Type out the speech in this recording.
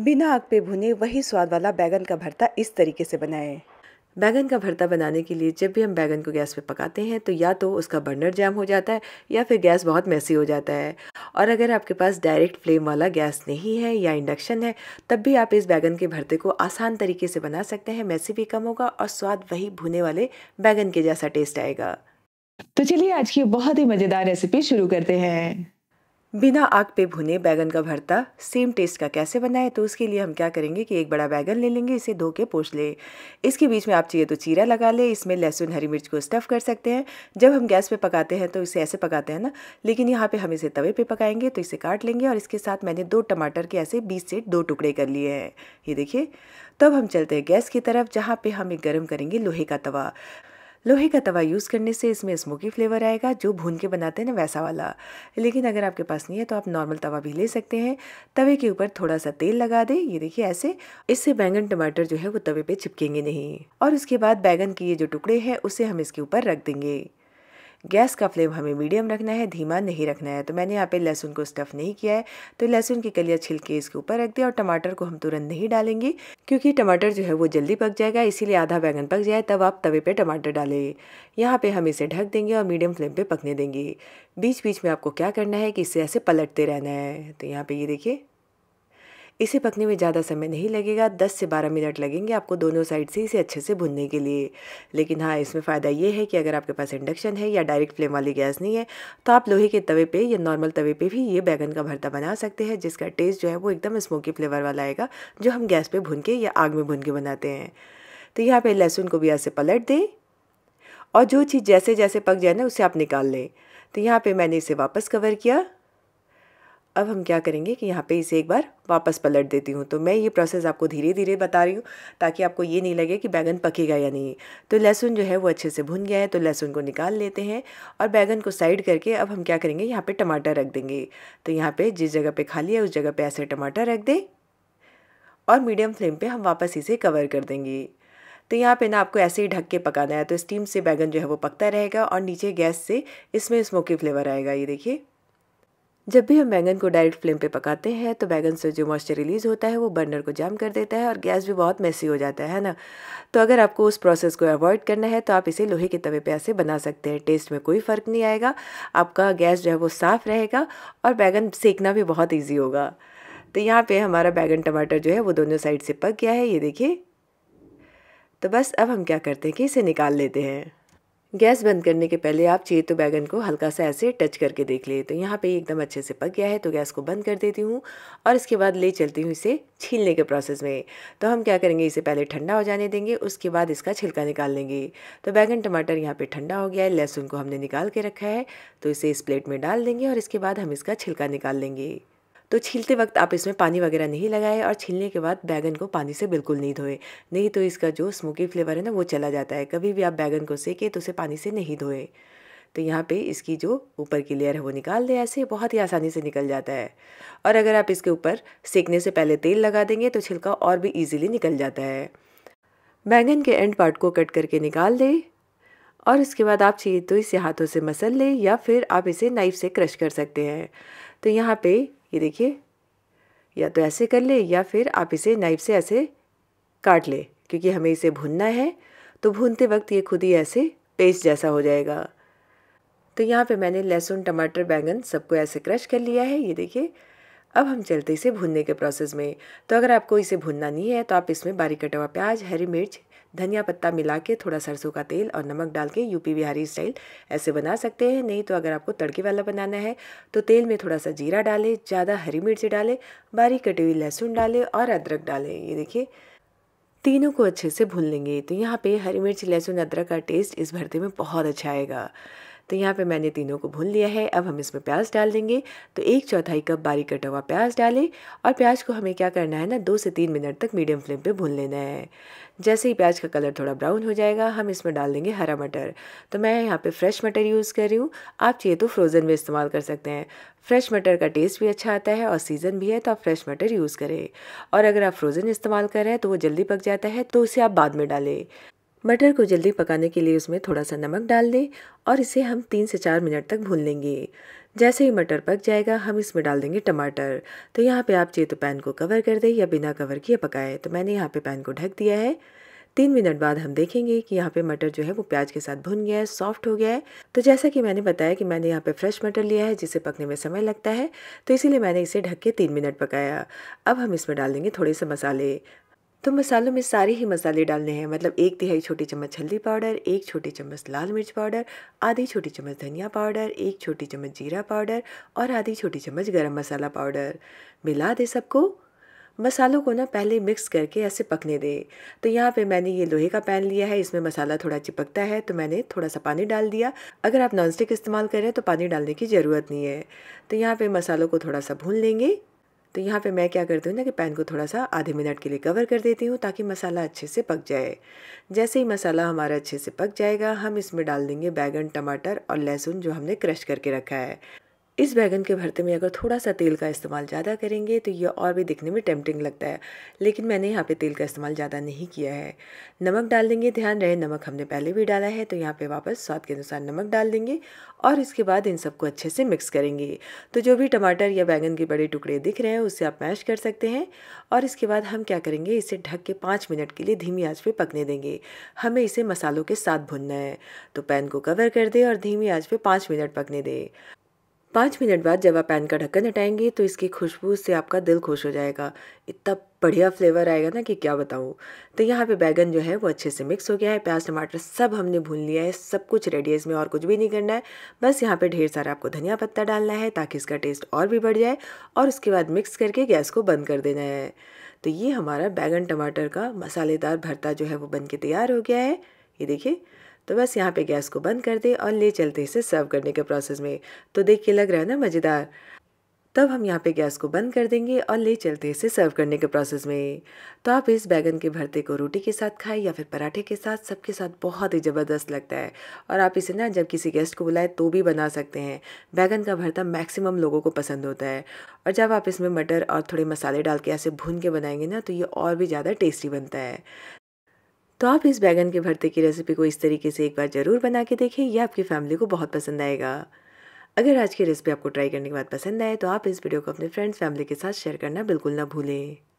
बिना आग पे भुने वही स्वाद वाला बैगन का भरता इस तरीके से बनाएं बैगन का भरता बनाने के लिए जब भी हम बैगन को गैस पे पकाते हैं तो या तो उसका बर्नर जाम हो जाता है या फिर गैस बहुत मैसी हो जाता है और अगर आपके पास डायरेक्ट फ्लेम वाला गैस नहीं है या इंडक्शन है तब भी आप इस बैगन के भरते को आसान तरीके से बना सकते हैं मैसी भी कम होगा और स्वाद वही भुने वाले बैगन के जैसा टेस्ट आएगा तो चलिए आज की बहुत ही मज़ेदार रेसिपी शुरू करते हैं बिना आग पे भुने बैगन का भरता सेम टेस्ट का कैसे बनाए तो उसके लिए हम क्या करेंगे कि एक बड़ा बैगन ले लेंगे इसे धो के पोछ ले इसके बीच में आप चाहिए तो चीरा लगा ले इसमें लहसुन हरी मिर्च को स्टफ़ कर सकते हैं जब हम गैस पे पकाते हैं तो इसे ऐसे पकाते हैं ना लेकिन यहाँ पे हम इसे तवे पे पकाएंगे तो इसे काट लेंगे और इसके साथ मैंने दो टमाटर के ऐसे बीस से दो टुकड़े कर लिए हैं ये देखिए तब हम चलते हैं गैस की तरफ जहाँ पर हम एक गर्म करेंगे लोहे का तवा लोहे का तवा यूज़ करने से इसमें स्मोकी फ्लेवर आएगा जो भून के बनाते हैं ना वैसा वाला लेकिन अगर आपके पास नहीं है तो आप नॉर्मल तवा भी ले सकते हैं तवे के ऊपर थोड़ा सा तेल लगा दें ये देखिए ऐसे इससे बैंगन टमाटर जो है वो तवे पे चिपकेंगे नहीं और उसके बाद बैंगन के ये जो टुकड़े हैं उसे हम इसके ऊपर रख देंगे गैस का फ्लेम हमें मीडियम रखना है धीमा नहीं रखना है तो मैंने यहाँ पे लहसुन को स्टफ़ नहीं किया है तो लहसुन की कलियाँ छिलके इसके ऊपर रख दिया और टमाटर को हम तुरंत नहीं डालेंगे क्योंकि टमाटर जो है वो जल्दी पक जाएगा इसीलिए आधा बैंगन पक जाए तब आप तवे पर टमाटर डालेंगे यहाँ पर हम इसे ढक देंगे और मीडियम फ्लेम पर पकने देंगे बीच बीच में आपको क्या करना है कि इसे ऐसे पलटते रहना है तो यहाँ पर ये देखिए इसे पकने में ज़्यादा समय नहीं लगेगा 10 से 12 मिनट लगेंगे आपको दोनों साइड से इसे अच्छे से भुनने के लिए लेकिन हाँ इसमें फ़ायदा ये है कि अगर आपके पास इंडक्शन है या डायरेक्ट फ्लेम वाली गैस नहीं है तो आप लोहे के तवे पर या नॉर्मल तवे पर भी ये बैगन का भरता बना सकते हैं जिसका टेस्ट जो है वो एकदम स्मोकी फ्लेवर वाला आएगा जो हम गैस पर भून के या आग में भून के बनाते हैं तो यहाँ पर लहसुन को भी ऐसे पलट दें और जो चीज़ जैसे जैसे पक जाए ना उसे आप निकाल लें तो यहाँ पे मैंने इसे वापस कवर किया अब हम क्या करेंगे कि यहाँ पे इसे एक बार वापस पलट देती हूँ तो मैं ये प्रोसेस आपको धीरे धीरे बता रही हूँ ताकि आपको ये नहीं लगे कि बैगन पकेगा या नहीं तो लहसुन जो है वो अच्छे से भुन गया है तो लहसुन को निकाल लेते हैं और बैगन को साइड करके अब हम क्या करेंगे यहाँ पर टमाटर रख देंगे तो यहाँ पर जिस जगह पर खाली है उस जगह पर ऐसे टमाटर रख दें और मीडियम फ्लेम पर हम वापस इसे कवर कर देंगे तो यहाँ पे ना आपको ऐसे ही ढक के पकाना है तो स्टीम से बैगन जो है वो पकता रहेगा और नीचे गैस से इसमें स्मोकी फ्लेवर आएगा ये देखिए जब भी हम बैंगन को डायरेक्ट फ्लेम पे पकाते हैं तो बैंगन से जो मॉइस्चर रिलीज़ होता है वो बर्नर को जाम कर देता है और गैस भी बहुत मैसी हो जाता है ना तो अगर आपको उस प्रोसेस को अवॉइड करना है तो आप इसे लोहे के तवे पे ऐसे बना सकते हैं टेस्ट में कोई फ़र्क नहीं आएगा आपका गैस जो है वो साफ़ रहेगा और बैगन सेकना भी बहुत ईजी होगा तो यहाँ पर हमारा बैगन टमाटर जो है वो दोनों साइड से पक गया है ये देखिए तो बस अब हम क्या करते हैं कि इसे निकाल लेते हैं गैस बंद करने के पहले आप चाहिए तो बैगन को हल्का सा ऐसे टच करके देख लिए तो यहाँ पे एकदम अच्छे से पक गया है तो गैस को बंद कर देती हूँ और इसके बाद ले चलती हूँ इसे छीलने के प्रोसेस में तो हम क्या करेंगे इसे पहले ठंडा हो जाने देंगे उसके बाद इसका छिलका निकाल लेंगे तो बैगन टमाटर यहाँ पर ठंडा हो गया है लहसुन को हमने निकाल के रखा है तो इसे इस प्लेट में डाल देंगे और इसके बाद हम इसका छिलका निकाल लेंगे तो छीलते वक्त आप इसमें पानी वगैरह नहीं लगाए और छीलने के बाद बैगन को पानी से बिल्कुल नहीं धोए नहीं तो इसका जो स्मोकी फ्लेवर है ना वो चला जाता है कभी भी आप बैगन को सेके तो उसे पानी से नहीं धोए तो यहाँ पे इसकी जो ऊपर की लेयर है वो निकाल दें ऐसे बहुत ही आसानी से निकल जाता है और अगर आप इसके ऊपर सेकने से पहले तेल लगा देंगे तो छिलका और भी ईजिली निकल जाता है बैंगन के एंड पार्ट को कट करके निकाल दें और इसके बाद आप चाहिए तो इसे हाथों से मसल लें या फिर आप इसे नाइफ से क्रश कर सकते हैं तो यहाँ पे ये देखिए या तो ऐसे कर ले या फिर आप इसे नाइफ से ऐसे काट ले क्योंकि हमें इसे भुनना है तो भूनते वक्त ये खुद ही ऐसे पेस्ट जैसा हो जाएगा तो यहाँ पे मैंने लहसुन टमाटर बैंगन सबको ऐसे क्रश कर लिया है ये देखिए अब हम चलते इसे भूनने के प्रोसेस में तो अगर आपको इसे भूनना नहीं है तो आप इसमें बारीक कटा हुआ प्याज हरी मिर्च धनिया पत्ता मिला के थोड़ा सरसों का तेल और नमक डाल के यूपी बिहारी स्टाइल ऐसे बना सकते हैं नहीं तो अगर आपको तड़के वाला बनाना है तो तेल में थोड़ा सा जीरा डालें ज़्यादा हरी मिर्ची डालें बारीक कटी हुई लहसुन डालें और अदरक डालें ये देखिए तीनों को अच्छे से भून लेंगे तो यहाँ पे हरी मिर्च लहसुन अदरक का टेस्ट इस भरते में बहुत अच्छा आएगा तो यहाँ पे मैंने तीनों को भून लिया है अब हम इसमें प्याज डाल देंगे तो एक चौथाई कप बारीक कटा हुआ प्याज डालें और प्याज को हमें क्या करना है ना दो से तीन मिनट तक मीडियम फ्लेम पे भून लेना है जैसे ही प्याज का कलर थोड़ा ब्राउन हो जाएगा हम इसमें डाल देंगे हरा मटर तो मैं यहाँ पे फ्रेश मटर यूज़ कर रही हूँ आप चाहिए तो फ्रोज़न में इस्तेमाल कर सकते हैं फ्रेश मटर का टेस्ट भी अच्छा आता है और सीज़न भी है तो आप फ्रेश मटर यूज़ करें और अगर आप फ्रोज़न इस्तेमाल कर रहे हैं तो वो जल्दी पक जाता है तो उसे आप बाद में डालें मटर को जल्दी पकाने के लिए उसमें थोड़ा सा नमक डाल दें और इसे हम तीन से चार मिनट तक भून लेंगे जैसे ही मटर पक जाएगा हम इसमें डाल देंगे टमाटर तो यहाँ पे आप चाहिए तो पैन को कवर कर दें या बिना कवर किए पकाएं तो मैंने यहाँ पे पैन को ढक दिया है तीन मिनट बाद हम देखेंगे कि यहाँ पे मटर जो है वो प्याज के साथ भुन गया है सॉफ्ट हो गया है तो जैसा कि मैंने बताया कि मैंने यहाँ पे फ्रेश मटर लिया है जिसे पकने में समय लगता है तो इसीलिए मैंने इसे ढक के तीन मिनट पकाया अब हम इसमें डाल देंगे थोड़े से मसाले तो मसालों में सारे ही मसाले डालने हैं मतलब एक तिहाई छोटी चम्मच हल्दी पाउडर एक छोटी चम्मच लाल मिर्च पाउडर आधी छोटी चम्मच धनिया पाउडर एक छोटी चम्मच जीरा पाउडर और आधी छोटी चम्मच गरम मसाला पाउडर मिला दे सबको मसालों को ना पहले मिक्स करके ऐसे पकने दें तो यहाँ पे मैंने ये लोहे का पैन लिया है इसमें मसाला थोड़ा चिपकता है तो मैंने थोड़ा सा पानी डाल दिया अगर आप नॉनस्टिक इस्तेमाल करें तो पानी डालने की ज़रूरत नहीं है तो यहाँ पे मसालों को थोड़ा सा भून लेंगे तो यहाँ पे मैं क्या करती हूँ ना कि पैन को थोड़ा सा आधे मिनट के लिए कवर कर देती हूँ ताकि मसाला अच्छे से पक जाए जैसे ही मसाला हमारा अच्छे से पक जाएगा हम इसमें डाल देंगे बैगन टमाटर और लहसुन जो हमने क्रश करके रखा है इस बैगन के भरते में अगर थोड़ा सा तेल का इस्तेमाल ज़्यादा करेंगे तो ये और भी दिखने में टेम्पटिंग लगता है लेकिन मैंने यहाँ पे तेल का इस्तेमाल ज़्यादा नहीं किया है नमक डाल देंगे ध्यान रहे नमक हमने पहले भी डाला है तो यहाँ पे वापस स्वाद के अनुसार नमक डाल देंगे और इसके बाद इन सबको अच्छे से मिक्स करेंगे तो जो भी टमाटर या बैगन के बड़े टुकड़े दिख रहे हैं उससे आप मैश कर सकते हैं और इसके बाद हम क्या करेंगे इसे ढक के पाँच मिनट के लिए धीमी आँच पर पकने देंगे हमें इसे मसालों के साथ भुनना है तो पैन को कवर कर दे और धीमी आँच पर पाँच मिनट पकने दें पाँच मिनट बाद जब आप पैन का ढक्कन हटाएंगे तो इसकी खुशबू से आपका दिल खुश हो जाएगा इतना बढ़िया फ्लेवर आएगा ना कि क्या बताऊँ तो यहाँ पे बैगन जो है वो अच्छे से मिक्स हो गया है प्याज टमाटर सब हमने भून लिया है सब कुछ रेडी है इसमें और कुछ भी नहीं करना है बस यहाँ पे ढेर सारा आपको धनिया पत्ता डालना है ताकि इसका टेस्ट और भी बढ़ जाए और उसके बाद मिक्स करके गैस को बंद कर देना है तो ये हमारा बैगन टमाटर का मसालेदार भरता जो है वो बन के तैयार हो गया है ये देखिए तो बस यहाँ पे गैस को बंद कर दे और ले चलते इसे सर्व करने के प्रोसेस में तो देखिए लग रहा है ना मज़ेदार तब हम यहाँ पे गैस को बंद कर देंगे और ले चलते इसे सर्व करने के प्रोसेस में तो आप इस बैगन के भरते को रोटी के साथ खाएं या फिर पराठे के साथ सबके साथ बहुत ही ज़बरदस्त लगता है और आप इसे ना जब किसी गेस्ट को बुलाए तो भी बना सकते हैं बैगन का भरता मैक्सिमम लोगों को पसंद होता है और जब आप इसमें मटर और थोड़े मसाले डाल के ऐसे भून के बनाएंगे ना तो ये और भी ज़्यादा टेस्टी बनता है तो आप इस बैगन के भरते की रेसिपी को इस तरीके से एक बार ज़रूर बना के देखें यह आपकी फैमिली को बहुत पसंद आएगा अगर आज की रेसिपी आपको ट्राई करने के बाद पसंद आए तो आप इस वीडियो को अपने फ्रेंड्स फैमिली के साथ शेयर करना बिल्कुल ना भूलें